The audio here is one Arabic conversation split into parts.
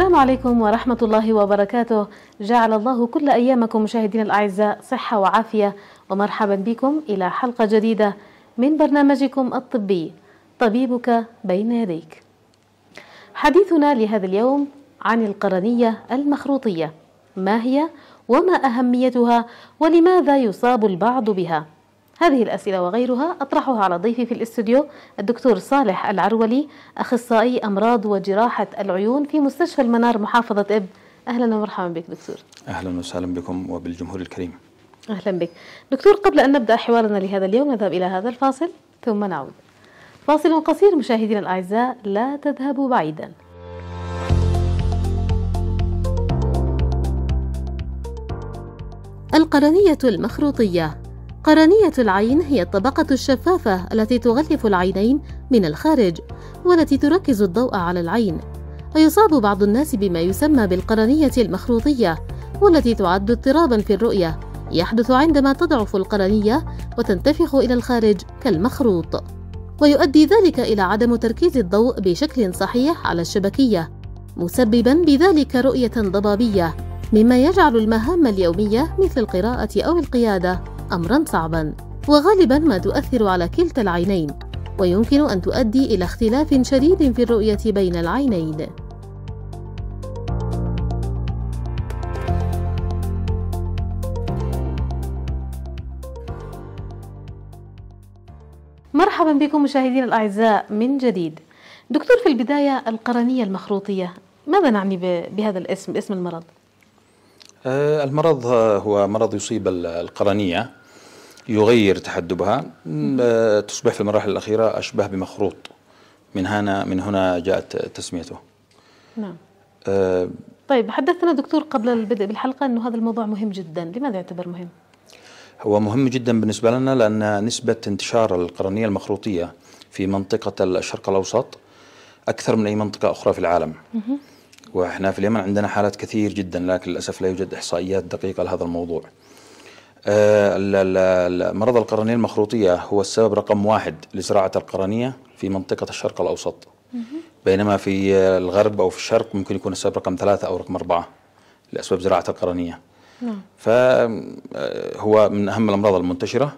السلام عليكم ورحمة الله وبركاته جعل الله كل أيامكم مشاهدين الأعزاء صحة وعافية ومرحبا بكم إلى حلقة جديدة من برنامجكم الطبي طبيبك بين يديك حديثنا لهذا اليوم عن القرنية المخروطية ما هي وما أهميتها ولماذا يصاب البعض بها هذه الأسئلة وغيرها أطرحها على ضيفي في الاستوديو الدكتور صالح العرولي أخصائي أمراض وجراحة العيون في مستشفى المنار محافظة إب أهلا ومرحبا بك دكتور أهلا وسهلا بكم وبالجمهور الكريم أهلا بك دكتور قبل أن نبدأ حوارنا لهذا اليوم نذهب إلى هذا الفاصل ثم نعود فاصل قصير مشاهدينا الأعزاء لا تذهبوا بعيدا القرنية المخروطية قرنية العين هي الطبقة الشفافة التي تغلف العينين من الخارج والتي تركز الضوء على العين ويصاب بعض الناس بما يسمى بالقرنية المخروطية والتي تعد اضطرابا في الرؤية يحدث عندما تضعف القرنية وتنتفخ إلى الخارج كالمخروط ويؤدي ذلك إلى عدم تركيز الضوء بشكل صحيح على الشبكية مسببا بذلك رؤية ضبابية مما يجعل المهام اليومية مثل القراءة أو القيادة أمرًا صعبًا، وغالبًا ما تؤثر على كلتا العينين، ويمكن أن تؤدي إلى اختلاف شديد في الرؤية بين العينين. مرحبا بكم مشاهدينا الأعزاء من جديد. دكتور في البداية القرنية المخروطية، ماذا نعني بهذا الاسم، اسم المرض؟ آه، المرض هو مرض يصيب القرنية يغير تحدبها تصبح في المراحل الأخيرة أشبه بمخروط من هنا من هنا جاءت تسميته نعم أه طيب حدثنا دكتور قبل البدء بالحلقة أنه هذا الموضوع مهم جدا لماذا يعتبر مهم؟ هو مهم جدا بالنسبة لنا لأن نسبة انتشار القرنية المخروطية في منطقة الشرق الأوسط أكثر من أي منطقة أخرى في العالم وإحنا في اليمن عندنا حالات كثير جدا لكن للأسف لا يوجد إحصائيات دقيقة لهذا الموضوع آه، مرض القرنية المخروطية هو السبب رقم واحد لزراعة القرنية في منطقة الشرق الأوسط بينما في الغرب أو في الشرق ممكن يكون السبب رقم ثلاثة أو رقم أربعة لأسباب زراعة القرنية نعم. فهو آه، من أهم الأمراض المنتشرة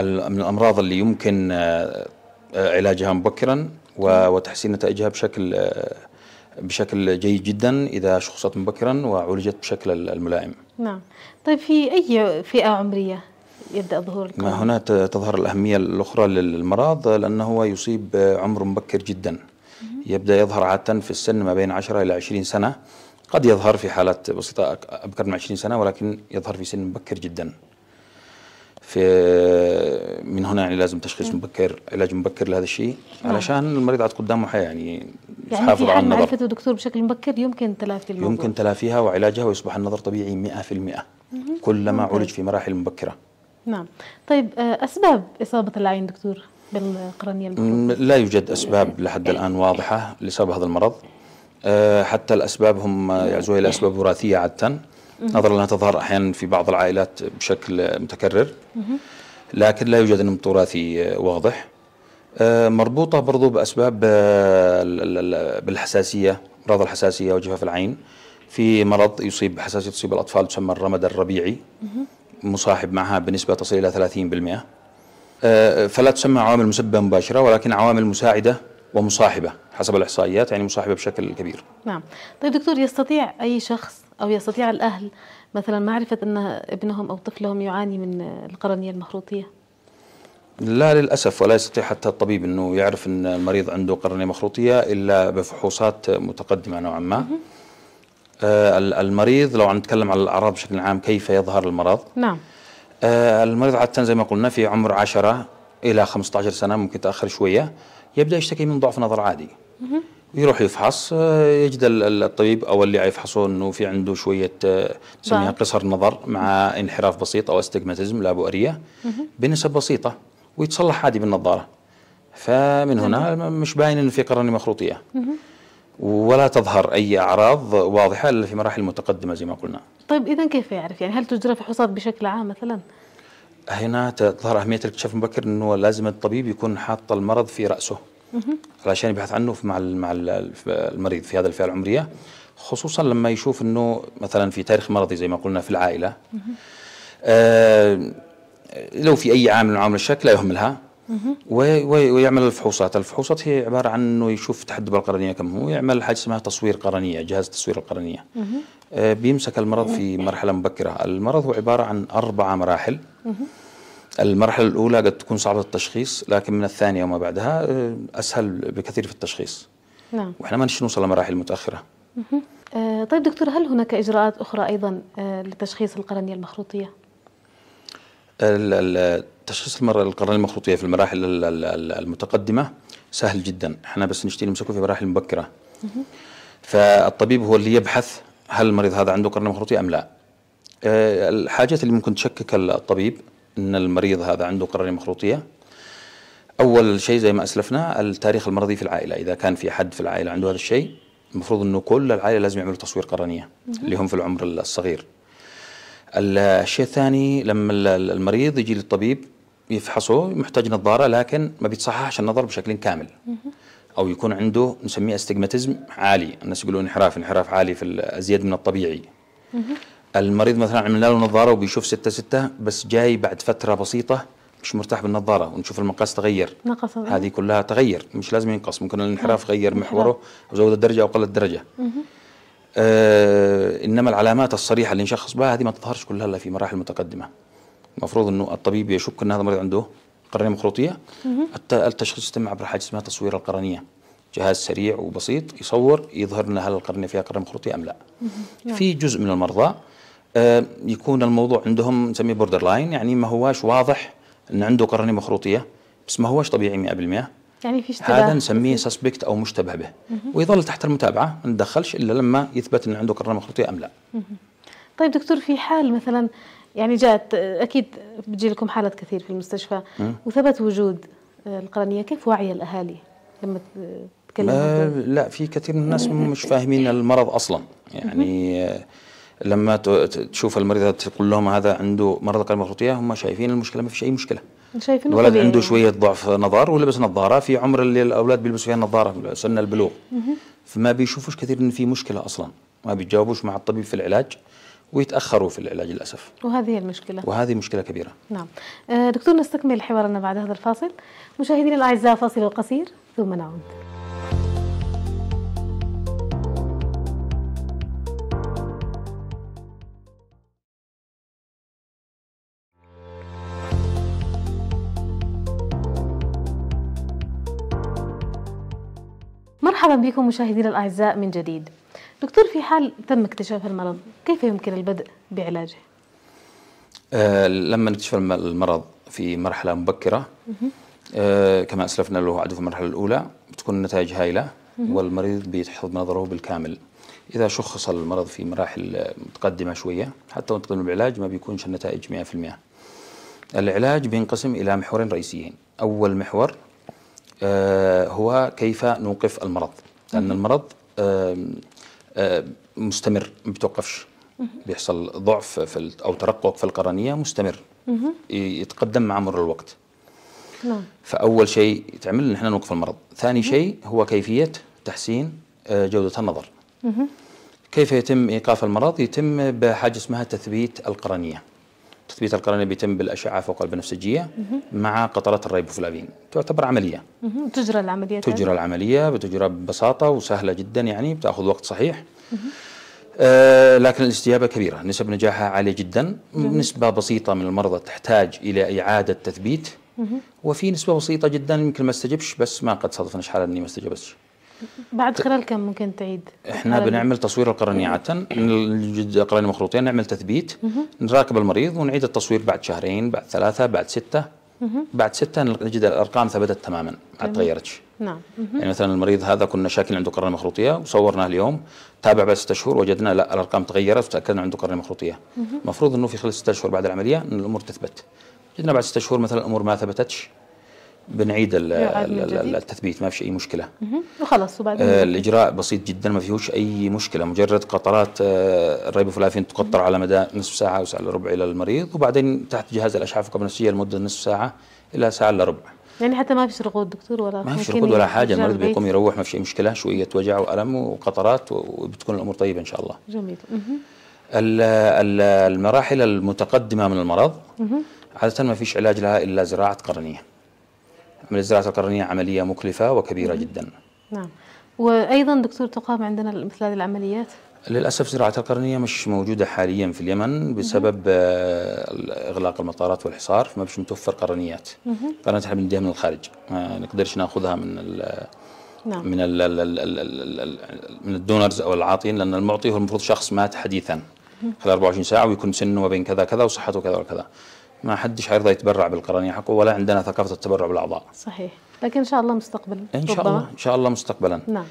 من الأمراض اللي يمكن آه، علاجها مبكرا نعم. وتحسين نتائجها بشكل بشكل جيد جدا اذا شخصت مبكرا وعولجت بشكل الملائم. نعم. طيب في اي فئه عمريه يبدا ظهور الكومن؟ ما هنا تظهر الاهميه الاخرى للمرض لانه هو يصيب عمر مبكر جدا. يبدا يظهر عاده في السن ما بين 10 الى 20 سنه. قد يظهر في حالات بسيطه ابكر من 20 سنه ولكن يظهر في سن مبكر جدا. في من هنا يعني لازم تشخيص مبكر علاج مبكر لهذا الشيء نعم. علشان المريض عاد قدامه حياه يعني يعني في حال معرفته دكتور بشكل مبكر يمكن تلافي الموضوع يمكن تلافيها وعلاجها ويصبح النظر طبيعي 100% كلما عولج في مراحل مبكره نعم طيب آه، اسباب اصابه العين دكتور بالقرنيه المحروقه لا يوجد اسباب لحد إيه. الان واضحه لسبب هذا المرض آه، حتى الاسباب هم نعم. يعزوها الى اسباب وراثيه عاده نظرا لأنها تظهر أحيانا في بعض العائلات بشكل متكرر لكن لا يوجد نمط وراثي واضح آه، مربوطة برضو بأسباب آه، بالحساسية أمراض الحساسية وجفاف العين في مرض يصيب حساسية تصيب الأطفال تسمى الرمد الربيعي مصاحب معها بنسبة تصل إلى 30% آه، فلا تسمى عوامل مسببة مباشرة ولكن عوامل مساعدة ومصاحبة حسب الإحصائيات يعني مصاحبة بشكل كبير نعم طيب دكتور يستطيع أي شخص أو يستطيع الأهل مثلا معرفة أن ابنهم أو طفلهم يعاني من القرنية المخروطية لا للأسف ولا يستطيع حتى الطبيب أنه يعرف أن المريض عنده قرنية مخروطية إلا بفحوصات متقدمة نوعا ما آه المريض لو نتكلم عن الأعراض بشكل عام كيف يظهر المرض نعم آه المريض عادة زي ما قلنا في عمر 10 إلى 15 سنة ممكن تأخر شوية يبدأ يشتكي من ضعف نظر عادي يروح يفحص آه، يجد الطبيب او اللي يفحصه انه في عنده شويه آه، نسميها قصر نظر مع انحراف بسيط او استجماتيزم بؤريه بنسب بسيطه ويتصلح عادي بالنظاره فمن هنا مش باين انه في قرنيه مخروطيه ولا تظهر اي اعراض واضحه الا في مراحل متقدمه زي ما قلنا. طيب اذا كيف يعرف؟ يعني هل تجرى فحوصات بشكل عام مثلا؟ هنا تظهر اهميه الاكتشاف المبكر انه لازم الطبيب يكون حاط المرض في راسه. علشان يبحث عنه مع مع المريض في هذا الفئه العمريه خصوصا لما يشوف انه مثلا في تاريخ مرضي زي ما قلنا في العائله آه لو في اي عامل من عوامل الشك لا يهملها ويعمل الفحوصات، الفحوصات هي عباره عن انه يشوف تحدب القرنيه كم هو، يعمل حاجه اسمها تصوير قرنيه، جهاز تصوير القرنيه. آه، بيمسك المرض في مرحله مبكره، المرض هو عباره عن اربع مراحل. المرحلة الأولى قد تكون صعبة التشخيص لكن من الثانية وما بعدها آه، أسهل بكثير في التشخيص نعم وإحنا ما نش نوصل لمراحل متأخرة آه طيب دكتور هل هناك إجراءات أخرى أيضا آه، لتشخيص القرنية المخروطية؟ آه، تشخيص القرنية المخروطية في المراحل المتقدمة سهل جدا احنا بس نشتري نمسكه في مراحل مبكرة فالطبيب هو اللي يبحث هل المريض هذا عنده قرنية مخروطية أم لا الحاجات اللي ممكن تشكك الطبيب ان المريض هذا عنده قرنيه مخروطيه اول شيء زي ما اسلفنا التاريخ المرضي في العائله اذا كان في حد في العائله عنده هذا الشيء المفروض انه كل العائله لازم يعملوا تصوير قرنيه اللي هم في العمر الصغير الشيء الثاني لما المريض يجي للطبيب يفحصه محتاج نظاره لكن ما بيتصححش النظر بشكل كامل او يكون عنده نسميه استجماتيزم عالي الناس يقولون انحراف انحراف عالي في ازيد من الطبيعي المريض مثلا عملنا له نظاره وبيشوف 6 6 بس جاي بعد فتره بسيطه مش مرتاح بالنظاره ونشوف المقاس تغير نقص هذه كلها تغير مش لازم ينقص ممكن الانحراف نعم. غير محوره او زود الدرجه او قل الدرجه آه انما العلامات الصريحه اللي نشخص بها هذه ما تظهرش كلها الا في مراحل متقدمه المفروض انه الطبيب يشك ان هذا المريض عنده قرنيه مخروطيه التشخيص يتم عبر حاجه اسمها تصوير القرنيه جهاز سريع وبسيط يصور يظهر لنا هل القرنيه فيها قرنيه مخروطيه ام لا في جزء من المرضى آه، يكون الموضوع عندهم نسميه بوردر لاين يعني ما هواش واضح ان عنده قرنيه مخروطيه بس ما هواش طبيعي 100% يعني في اشتباه هذا نسميه سسبكت او مشتبه به ويظل تحت المتابعه ما ندخلش الا لما يثبت ان عنده قرنيه مخروطيه ام لا طيب دكتور في حال مثلا يعني جاءت اكيد بتجي لكم حالات كثير في المستشفى وثبت وجود آه، القرنيه كيف وعي الاهالي لما تكلموا آه، لا في كثير من الناس مش فاهمين المرض اصلا يعني لما تشوف المريضه تقول لهم هذا عنده مرض قلب مخروطيه هم شايفين المشكله ما فيش اي مشكله شايفين الولد عنده يعني. شويه ضعف نظر ولبس نظاره في عمر اللي الاولاد بيلبسوا فيها نظاره سن البلوغ فما بيشوفوش كثير ان في مشكله اصلا ما بيتجاوبوش مع الطبيب في العلاج ويتاخروا في العلاج للاسف وهذه هي المشكله وهذه مشكله كبيره نعم آه، دكتور نستكمل حوارنا بعد هذا الفاصل مشاهدينا الاعزاء فاصل قصير ثم نعود مرحبا بكم مشاهدينا الاعزاء من جديد. دكتور في حال تم اكتشاف المرض، كيف يمكن البدء بعلاجه؟ آه لما نكتشف المرض في مرحله مبكره آه كما اسلفنا له عدو في المرحله الاولى تكون النتائج هائله والمريض بيتحفظ نظره بالكامل. اذا شخص المرض في مراحل متقدمه شويه حتى وانتقل بالعلاج ما بيكونش النتائج 100%. العلاج بينقسم الى محورين رئيسيين، اول محور آه، هو كيف نوقف المرض لأن المرض مستمر ما بتوقفش بيحصل ضعف في أو ترقق في القرنية مستمر يتقدم مع مرور الوقت نعم. فأول شيء يتعمل إن احنا نوقف المرض ثاني شيء هو كيفية تحسين آه، جودة النظر كيف يتم إيقاف المرض يتم بحاجة اسمها تثبيت القرنية تثبيت القرنية بيتم بالأشعة فوق البنفسجية مع قطرات الريبوفلافين تعتبر عملية تجرى العملية تجرى العملية بتجرى ببساطة وسهلة جدا يعني بتأخذ وقت صحيح آه لكن الاستجابة كبيرة نسب نجاحها عالية جدا جميل. نسبة بسيطة من المرضى تحتاج إلى إعادة تثبيت وفي نسبة بسيطة جدا يمكن ما استجبش بس ما قد صادفناش حالة أني ما استجبتش بعد خلال كم ممكن تعيد؟ احنا بنعمل تصوير القرنيه عاده نجد قرنيه مخروطين نعمل تثبيت نراقب المريض ونعيد التصوير بعد شهرين بعد ثلاثه بعد سته بعد سته نجد الارقام ثبتت تماما ما تغيرتش نعم يعني مثلا المريض هذا كنا شاكين عنده قرنيه مخروطيه وصورناه اليوم تابع بعد ستة شهور وجدنا لا الارقام تغيرت وتاكدنا عنده قرنيه مخروطيه المفروض انه في خلال ستة شهور بعد العمليه ان الامور تثبت جدنا بعد ستة شهور مثلا الامور ما ثبتتش بنعيد التثبيت ما فيش اي مشكله وخلاص وبعدين آه، الاجراء بسيط جدا ما فيهوش اي مشكله مجرد قطرات آه، الريبوفلافين تقطر على مدى نصف ساعه او ساعه الا ربع الى المريض وبعدين تحت جهاز الاشعه النفسيه لمده نصف ساعه الى ساعه الا ربع يعني حتى ما فيش رغود دكتور ولا ما فيش رغود ولا حاجه المريض بيقوم يروح ما فيش اي مشكله شويه وجع والم وقطرات وبتكون الامور طيبه ان شاء الله جميل المراحل المتقدمه من المرض عاده ما فيش علاج لها الا زراعه قرنيه عملية الزراعة القرنية عملية مكلفة وكبيرة جدا نعم وأيضا دكتور تقام عندنا مثل هذه العمليات للأسف زراعة القرنية مش موجودة حاليا في اليمن بسبب آه، إغلاق المطارات والحصار فما بش متوفر قرنيات قرنيات احنا بنديها من الخارج ما نقدرش ناخذها من ال نعم. من ال ال ال ال الـ الـ من الدونرز او العاطين لان المعطي هو المفروض شخص مات حديثا خلال 24 ساعه ويكون سنه ما بين كذا كذا وصحته كذا وكذا ما حدش حيرضى يتبرع بالقرنيه حقه ولا عندنا ثقافه التبرع بالاعضاء صحيح لكن ان شاء الله مستقبلا ان شاء الله ان شاء الله مستقبلا نعم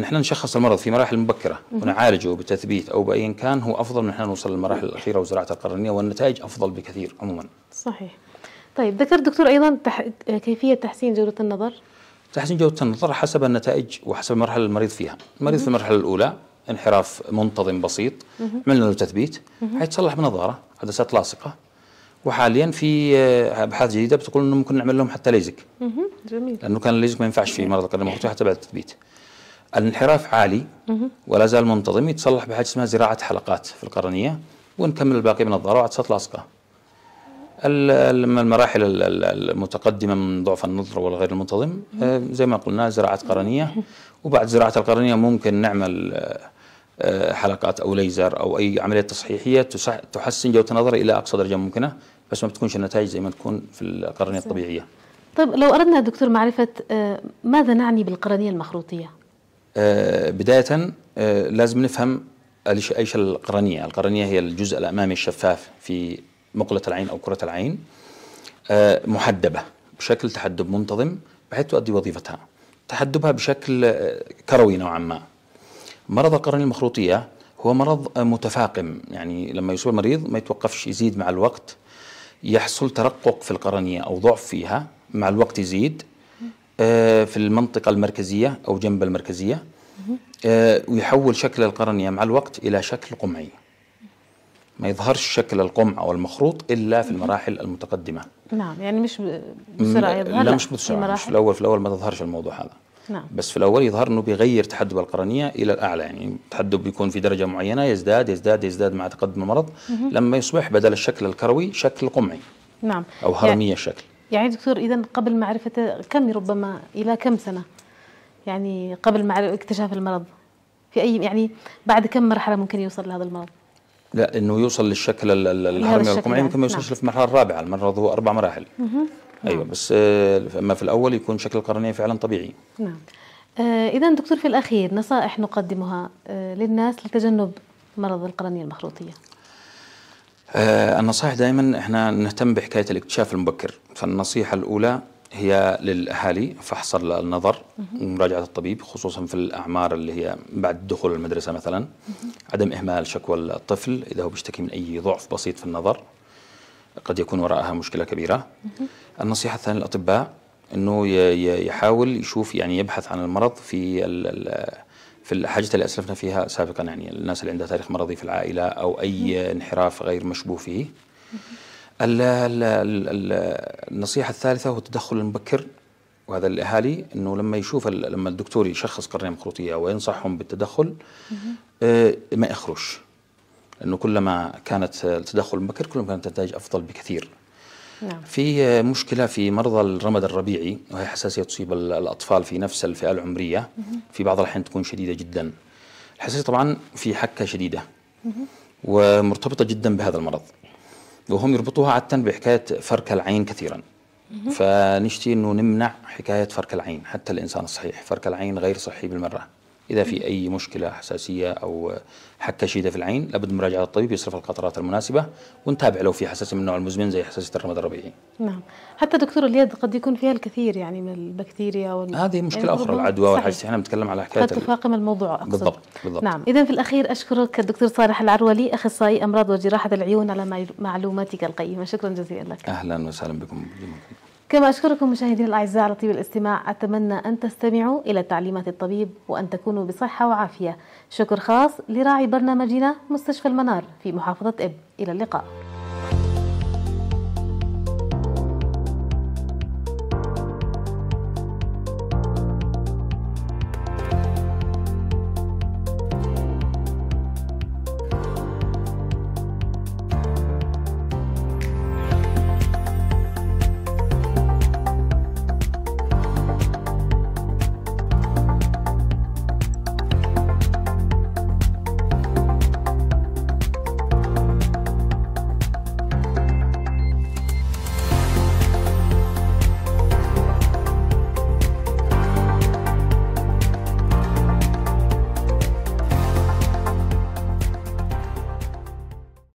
نحن نشخص المرض في مراحل مبكره ونعالجه بتثبيت او بايا كان هو افضل من احنا نوصل للمراحل الاخيره وزراعه القرنيه والنتائج افضل بكثير عموما صحيح طيب ذكر دكتور ايضا تح... كيفيه تحسين جوده النظر تحسين جوده النظر حسب النتائج وحسب المرحله المريض فيها المريض في المرحله الاولى انحراف منتظم بسيط عملنا له تثبيت حيتصلح بنظاره عدسات لاصقه وحاليا في آه، ابحاث جديده بتقول انه ممكن نعمل لهم حتى ليزك جميل لانه كان الليزك ما ينفعش في مرض غير المفتوحه حتى بعد التثبيت الانحراف عالي ولا زال منتظم يتصلح بحاجه اسمها زراعه حلقات في القرنيه ونكمل الباقي من الضروع وعدسات لاصقه المراحل المتقدمه من ضعف النظر والغير المنتظم آه، زي ما قلنا زراعه قرنيه وبعد زراعه القرنيه ممكن نعمل آه، حلقات او ليزر او اي عمليه تصحيحيه تحسن جوده النظر الى اقصى درجه ممكنه بس ما بتكونش النتائج زي ما تكون في القرنيه الطبيعيه طيب لو اردنا دكتور معرفه آه، ماذا نعني بالقرنيه المخروطيه آه، بدايه آه، لازم نفهم ايش القرنيه القرنيه هي الجزء الامامي الشفاف في مقله العين او كره العين محدبه بشكل تحدب منتظم بحيث تؤدي وظيفتها تحدبها بشكل كروي نوعا ما مرض القرنيه المخروطيه هو مرض متفاقم يعني لما يصيب المريض ما يتوقفش يزيد مع الوقت يحصل ترقق في القرنية أو ضعف فيها مع الوقت يزيد آه، في المنطقة المركزية أو جنب المركزية آه، ويحول شكل القرنية مع الوقت إلى شكل قمعي ما يظهرش شكل القمع او المخروط الا في المراحل المتقدمه نعم يعني مش بسرعه يظهر لا مش بسرعه مش في الاول في الاول ما تظهرش الموضوع هذا نعم. بس في الأول يظهر أنه بيغير تحدب القرنية إلى الأعلى يعني التحدب بيكون في درجة معينة يزداد يزداد يزداد مع تقدم المرض مهم. لما يصبح بدل الشكل الكروي شكل قمعي نعم أو هرمية يعني الشكل يعني دكتور إذا قبل معرفة كم ربما إلى كم سنة يعني قبل اكتشاف المرض في أي يعني بعد كم مرحلة ممكن يوصل لهذا المرض لا انه يوصل للشكل الهرمي القمعي يعني. ممكن ما يوصلش نعم. في المرحله الرابعه المرض هو اربع مراحل مهم. نعم. ايوه بس اما آه، في الاول يكون شكل القرنيه فعلا طبيعي نعم آه، اذا دكتور في الاخير نصائح نقدمها آه، للناس لتجنب مرض القرنيه المخروطيه النصائح دائما احنا نهتم بحكايه الاكتشاف المبكر فالنصيحه الاولى هي للاهالي فحص النظر ومراجعه الطبيب خصوصا في الاعمار اللي هي بعد دخول المدرسه مثلا عدم اهمال شكوى الطفل اذا هو بيشتكي من اي ضعف بسيط في النظر قد يكون وراءها مشكلة كبيرة النصيحة الثانية للأطباء أنه يحاول يشوف يعني يبحث عن المرض في في الحاجة اللي أسلفنا فيها سابقا يعني الناس اللي عندها تاريخ مرضي في العائلة أو أي انحراف غير مشبوه فيه ال ال ال النصيحة الثالثة هو التدخل المبكر وهذا الأهالي أنه لما يشوف لما الدكتور يشخص قرنية مخروطية وينصحهم بالتدخل آه، ما يخرج لأنه كلما كانت التدخل مبكر كلما كانت النتائج أفضل بكثير نعم. في مشكلة في مرضى الرمد الربيعي وهي حساسية تصيب الأطفال في نفس الفئة العمرية في بعض الأحيان تكون شديدة جدا الحساسية طبعا في حكة شديدة ومرتبطة جدا بهذا المرض وهم يربطوها عادة بحكاية فرك العين كثيرا فنشتي أنه نمنع حكاية فرك العين حتى الإنسان الصحيح فرك العين غير صحي بالمرة إذا في أي مشكلة حساسية أو حكة شديدة في العين لابد من مراجعة الطبيب يصرف القطرات المناسبة ونتابع لو في حساسية من النوع المزمن زي حساسية الرمد الربيعي. نعم، حتى دكتور اليد قد يكون فيها الكثير يعني من البكتيريا وال... هذه مشكلة يعني أخرى العدوى والحاجات احنا بنتكلم على حكاية قد تفاقم الموضوع أقصد بالضبط بالضبط نعم، إذا في الأخير أشكرك الدكتور صالح العرولي أخصائي أمراض وجراحة العيون على معلوماتك القيمة، شكرا جزيلا لك. أهلا وسهلا بكم جميعا. كما أشكركم مشاهدينا الأعزاء على طيب الاستماع أتمنى أن تستمعوا إلى تعليمات الطبيب وأن تكونوا بصحة وعافية شكر خاص لراعي برنامجنا مستشفى المنار في محافظة إب إلى اللقاء